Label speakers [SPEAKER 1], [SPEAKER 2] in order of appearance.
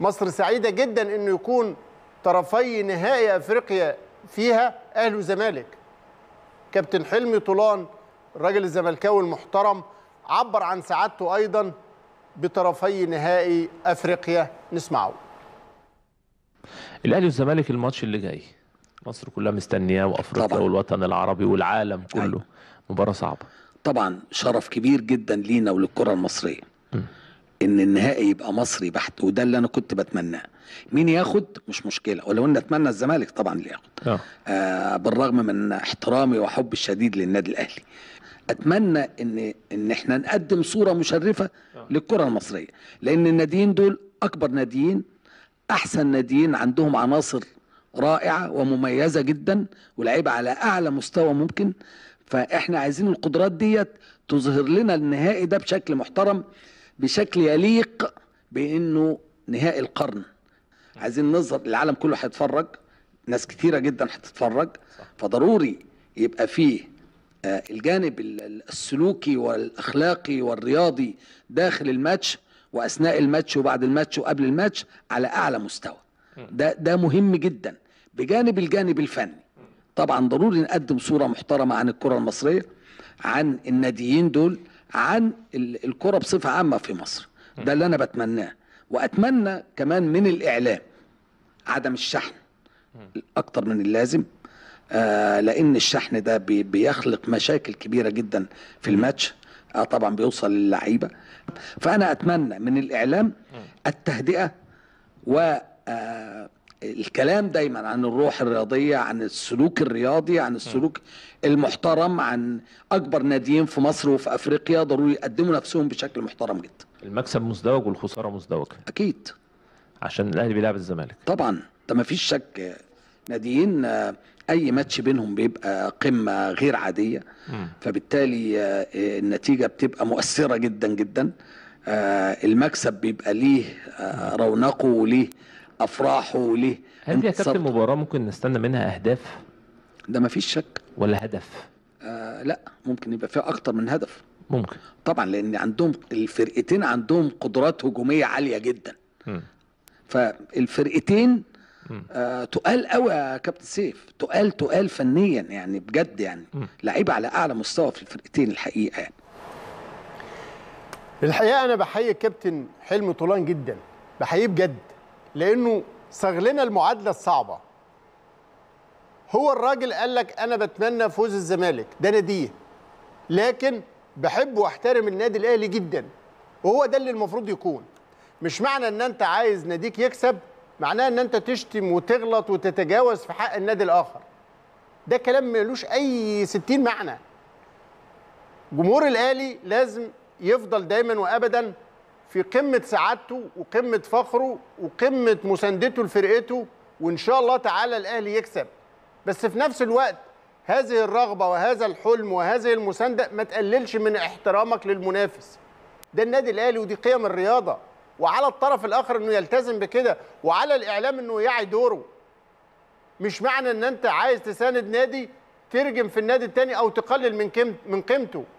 [SPEAKER 1] مصر سعيدة جدا أنه يكون طرفي نهائي أفريقيا فيها أهلي وزمالك كابتن حلمي طولان الراجل الزملكاوي المحترم عبر عن سعادته أيضا بطرفي نهائي أفريقيا نسمعه
[SPEAKER 2] الأهلي والزمالك الماتش اللي جاي مصر كلها مستنياه وافريقيا والوطن العربي والعالم كله أيوة. مباراه صعبه طبعا شرف كبير جدا لينا وللكره المصريه ان النهائي يبقى مصري بحت وده اللي انا كنت بتمناه مين ياخد مش مشكله ولو ان اتمنى الزمالك طبعا اللي ياخد آه. آه، بالرغم من احترامي وحبي الشديد للنادي الاهلي اتمنى ان ان احنا نقدم صوره مشرفه آه. للكره المصريه لان الناديين دول اكبر ناديين احسن ناديين عندهم عناصر رائعه ومميزه جدا ولاعيبه على اعلى مستوى ممكن فاحنا عايزين القدرات ديت تظهر لنا النهائي ده بشكل محترم بشكل يليق بانه نهائي القرن عايزين نظهر العالم كله هيتفرج ناس كثيره جدا هتتفرج فضروري يبقى فيه آه، الجانب السلوكي والاخلاقي والرياضي داخل الماتش واثناء الماتش وبعد الماتش وقبل الماتش على اعلى مستوى ده ده مهم جدا بجانب الجانب الفني طبعا ضروري نقدم صوره محترمه عن الكره المصريه عن الناديين دول عن الكرة بصفة عامة في مصر ده اللي أنا بتمناه وأتمنى كمان من الإعلام عدم الشحن أكتر من اللازم آه لأن الشحن ده بي بيخلق مشاكل كبيرة جدا في الماتش آه طبعا بيوصل للعيبة فأنا أتمنى من الإعلام التهدئة و آه الكلام دايما عن الروح الرياضية عن السلوك الرياضي عن السلوك المحترم عن أكبر ناديين في مصر وفي أفريقيا ضروري يقدموا نفسهم بشكل محترم جدا المكسب مزدوج والخسارة مزدوجة أكيد عشان الأهلي بيلعب الزمالك طبعا ده ما فيش شك ناديين آه، أي ماتش بينهم بيبقى قمة غير عادية م. فبالتالي آه، النتيجة بتبقى مؤثرة جدا جدا آه، المكسب بيبقى ليه رونقه وليه افراحه ليه هل دي يا كابتن مباراه ممكن نستنى منها اهداف ده مفيش شك ولا هدف آه لا ممكن يبقى فيها اكتر من هدف ممكن طبعا لان عندهم الفرقتين عندهم قدرات هجوميه عاليه جدا م. فالفرقتين آه تقال قوي يا كابتن سيف تقال تقال فنيا يعني بجد يعني لعيبه على اعلى مستوى في الفرقتين الحقيقه يعني
[SPEAKER 1] الحقيقه انا بحيي الكابتن حلمي طولان جدا بحييه بجد لانه صاغ لنا المعادله الصعبه هو الراجل قال لك انا بتمنى فوز الزمالك ده ناديه لكن بحب واحترم النادي الاهلي جدا وهو ده اللي المفروض يكون مش معنى ان انت عايز ناديك يكسب معناه ان انت تشتم وتغلط وتتجاوز في حق النادي الاخر ده كلام ملوش اي ستين معنى جمهور الاهلي لازم يفضل دايما وابدا في قمه سعادته وقمه فخره وقمه مساندته لفرقته وان شاء الله تعالى الاهلي يكسب بس في نفس الوقت هذه الرغبه وهذا الحلم وهذه المسانده ما تقللش من احترامك للمنافس ده النادي الاهلي ودي قيم الرياضه وعلى الطرف الاخر انه يلتزم بكده وعلى الاعلام انه يعي دوره مش معنى ان انت عايز تساند نادي ترجم في النادي التاني او تقلل من من قيمته